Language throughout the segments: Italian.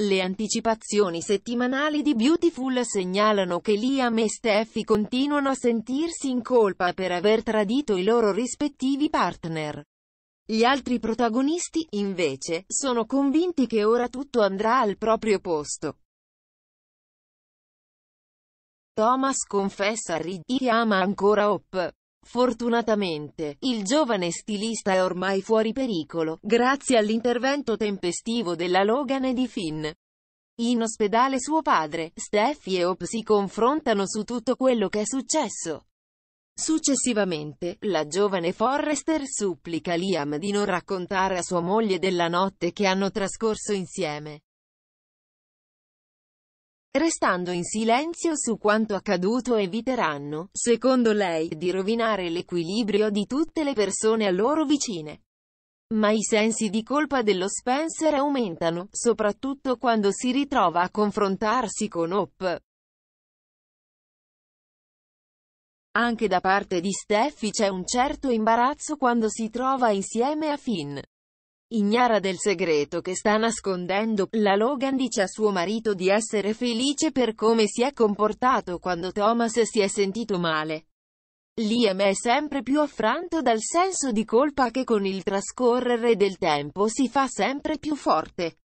Le anticipazioni settimanali di Beautiful segnalano che Liam e Steffi continuano a sentirsi in colpa per aver tradito i loro rispettivi partner. Gli altri protagonisti, invece, sono convinti che ora tutto andrà al proprio posto. Thomas confessa a Reed che ama ancora Hope. Fortunatamente, il giovane stilista è ormai fuori pericolo, grazie all'intervento tempestivo della Logan e di Finn. In ospedale suo padre, Steffi e Hope si confrontano su tutto quello che è successo. Successivamente, la giovane Forrester supplica Liam di non raccontare a sua moglie della notte che hanno trascorso insieme restando in silenzio su quanto accaduto eviteranno, secondo lei, di rovinare l'equilibrio di tutte le persone a loro vicine. Ma i sensi di colpa dello Spencer aumentano, soprattutto quando si ritrova a confrontarsi con Hope. Anche da parte di Steffi c'è un certo imbarazzo quando si trova insieme a Finn. Ignara del segreto che sta nascondendo, la Logan dice a suo marito di essere felice per come si è comportato quando Thomas si è sentito male. Liam è sempre più affranto dal senso di colpa che con il trascorrere del tempo si fa sempre più forte.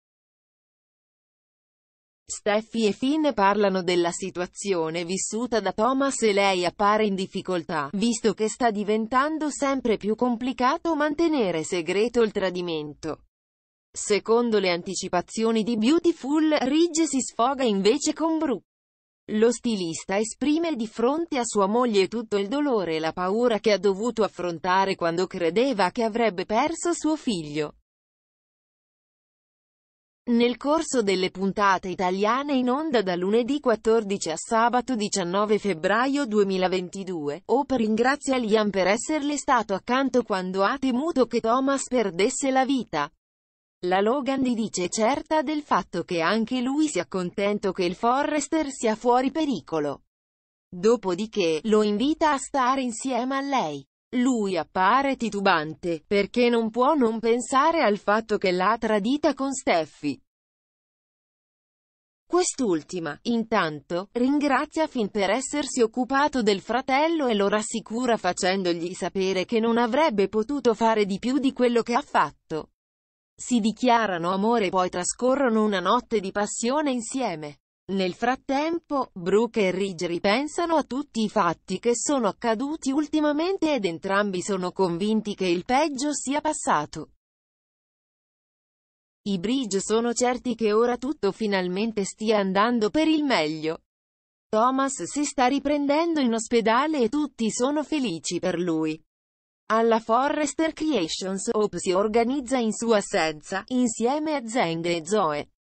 Steffi e Finn parlano della situazione vissuta da Thomas e lei appare in difficoltà, visto che sta diventando sempre più complicato mantenere segreto il tradimento. Secondo le anticipazioni di Beautiful, Ridge si sfoga invece con Brooke. Lo stilista esprime di fronte a sua moglie tutto il dolore e la paura che ha dovuto affrontare quando credeva che avrebbe perso suo figlio. Nel corso delle puntate italiane in onda da lunedì 14 a sabato 19 febbraio 2022, Hope ringrazia Liam per esserle stato accanto quando ha temuto che Thomas perdesse la vita. La Logan gli dice certa del fatto che anche lui sia contento che il Forrester sia fuori pericolo. Dopodiché, lo invita a stare insieme a lei. Lui appare titubante, perché non può non pensare al fatto che l'ha tradita con Steffi. Quest'ultima, intanto, ringrazia Finn per essersi occupato del fratello e lo rassicura facendogli sapere che non avrebbe potuto fare di più di quello che ha fatto. Si dichiarano amore e poi trascorrono una notte di passione insieme. Nel frattempo, Brooke e Ridge ripensano a tutti i fatti che sono accaduti ultimamente ed entrambi sono convinti che il peggio sia passato. I Bridge sono certi che ora tutto finalmente stia andando per il meglio. Thomas si sta riprendendo in ospedale e tutti sono felici per lui. Alla Forrester Creations Hope si organizza in sua assenza, insieme a Zeng e Zoe.